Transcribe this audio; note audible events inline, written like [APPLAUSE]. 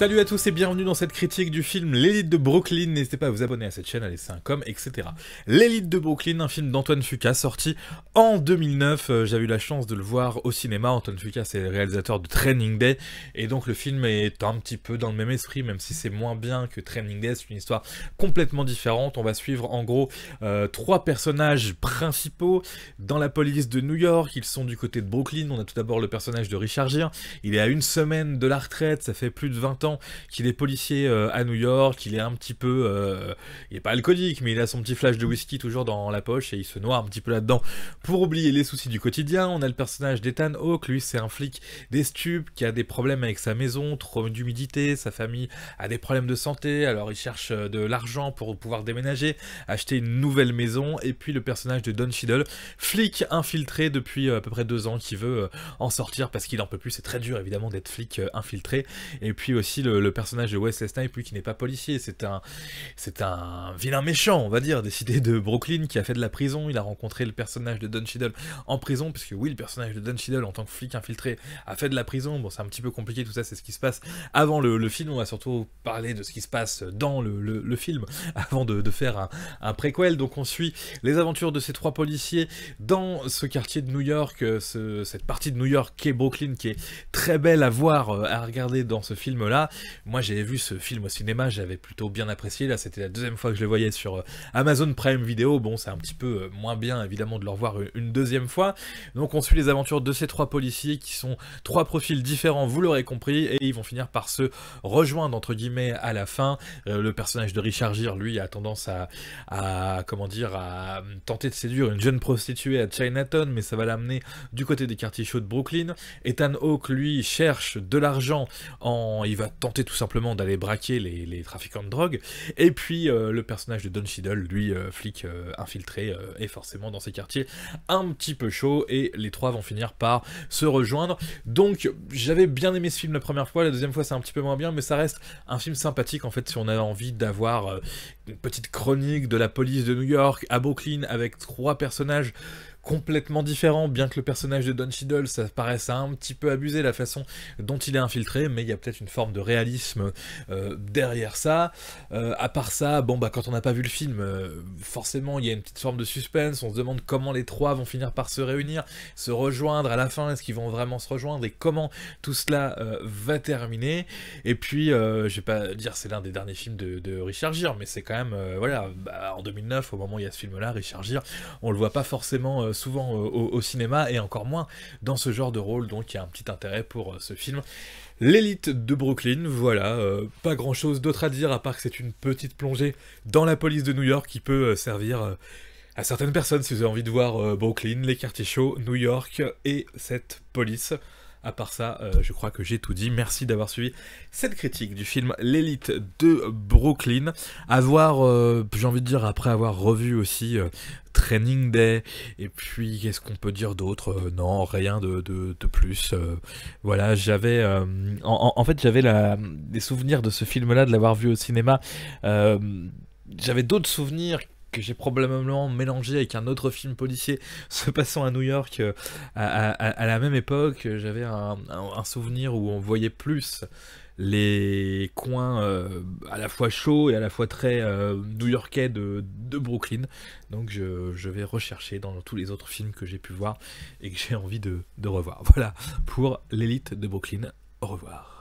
Salut à tous et bienvenue dans cette critique du film L'élite de Brooklyn. N'hésitez pas à vous abonner à cette chaîne, à laisser un com, etc. L'élite de Brooklyn, un film d'Antoine Fuca sorti en 2009. j'ai euh, J'avais eu la chance de le voir au cinéma. Antoine Fuca c'est le réalisateur de Training Day. Et donc le film est un petit peu dans le même esprit, même si c'est moins bien que Training Day. C'est une histoire complètement différente. On va suivre en gros euh, trois personnages principaux dans la police de New York. Ils sont du côté de Brooklyn. On a tout d'abord le personnage de Richard Gir. Il est à une semaine de la retraite. Ça fait plus de 20 ans qu'il est policier euh, à New York, il est un petit peu, euh, il est pas alcoolique, mais il a son petit flash de whisky toujours dans la poche et il se noie un petit peu là-dedans pour oublier les soucis du quotidien. On a le personnage d'Ethan Hawke, lui c'est un flic des stupes qui a des problèmes avec sa maison, trop d'humidité, sa famille a des problèmes de santé, alors il cherche euh, de l'argent pour pouvoir déménager, acheter une nouvelle maison. Et puis le personnage de Don Cheadle, flic infiltré depuis à peu près deux ans, qui veut en sortir parce qu'il en peut plus. C'est très dur évidemment d'être flic infiltré. Et puis aussi le, personnage de Wesley Snipes, lui qui n'est pas policier, c'est un, c'est un vilain méchant, on va dire, décidé de Brooklyn qui a fait de la prison. Il a rencontré le personnage de Don en prison, puisque oui, le personnage de Don en tant que flic infiltré a fait de la prison. Bon, c'est un petit peu compliqué tout ça, c'est ce qui se passe avant le, film. On va surtout parler de ce qui se passe dans le, film [LAUGHS] avant de, faire un, préquel. Donc on suit les aventures de ces trois policiers dans ce quartier de New York, euh, cette partie de New York qui est Brooklyn, qui est très belle à voir, euh, à regarder dans ce film-là. Moi, j'avais vu ce film au cinéma, j'avais plutôt bien apprécié. Là, c'était la deuxième fois que je le voyais sur euh, Amazon Prime Video. Bon, c'est un petit peu euh, moins bien, évidemment, de le revoir euh, une deuxième fois. Donc, on suit les aventures de ces trois policiers qui sont trois profils différents, vous l'aurez compris, et ils vont finir par se rejoindre, entre guillemets, à la fin. Le personnage de Richard Gir, lui, a tendance à, à comment dire, à tenter de séduire une jeune prostituée à Chinatown, mais ça va l'amener du côté des quartiers chauds de Brooklyn. Ethan Hawke, lui, cherche de l'argent en... Il va tenter tout simplement d'aller braquer les, trafiquants de drogue. Et puis euh, le personnage de Don Cheadle, lui, euh, flic euh, infiltré, est forcément dans ces quartiers un petit peu chaud et les trois vont finir par se rejoindre. Donc j'avais bien aimé ce film la première fois, la deuxième fois c'est un petit peu moins bien, mais ça reste un film sympathique en fait si on a envie d'avoir une petite chronique de la police de New York à Brooklyn avec trois personnages complètement différent, bien que le personnage de Don Cheadle, ça paraisse un petit peu abusé la façon dont il est infiltré, mais il y a peut-être une forme de réalisme euh, derrière ça. Euh, à part ça, bon bah quand on n'a pas vu le film, euh, forcément il y a une petite forme de suspense, on se demande comment les trois vont finir par se réunir, se rejoindre à la fin, est-ce qu'ils vont vraiment se rejoindre et comment tout cela va terminer. Et puis, je vais pas dire c'est l'un des derniers films de, Richard Gere, mais c'est quand même, voilà, bah, en 2009, au moment où il y a ce film-là, Richard Gere, on le voit pas forcément euh, souvent, euh, au, cinéma et encore moins dans ce genre de rôle, donc il y a un petit intérêt pour euh, ce film. L'élite de Brooklyn, voilà, pas grand chose d'autre à dire à part que c'est une petite plongée dans la police de New York qui peut servir à certaines personnes si vous avez envie de voir Brooklyn, les quartiers chauds, New York et cette police. À part ça, euh, je crois que j'ai tout dit. Merci d'avoir suivi cette critique du film L'élite de Brooklyn. Avoir, euh, j'ai envie de dire, après avoir revu aussi euh, Training Day, et puis qu'est-ce qu'on peut dire d'autre Non, rien de, de, de plus. voilà, j'avais. En, en, fait, j'avais des souvenirs de ce film-là, de l'avoir vu au cinéma. j'avais d'autres souvenirs que j'ai probablement mélangé avec un autre film policier [LAUGHS] se passant à New York euh, à, la même époque. J'avais un, souvenir où on voyait plus les coins euh, à la fois chauds et à la fois très euh, new-yorkais de, Brooklyn. Donc je, vais rechercher dans tous les autres films que j'ai pu voir et que j'ai envie de revoir. [LAUGHS] Voilà pour l'élite de Brooklyn. Au revoir.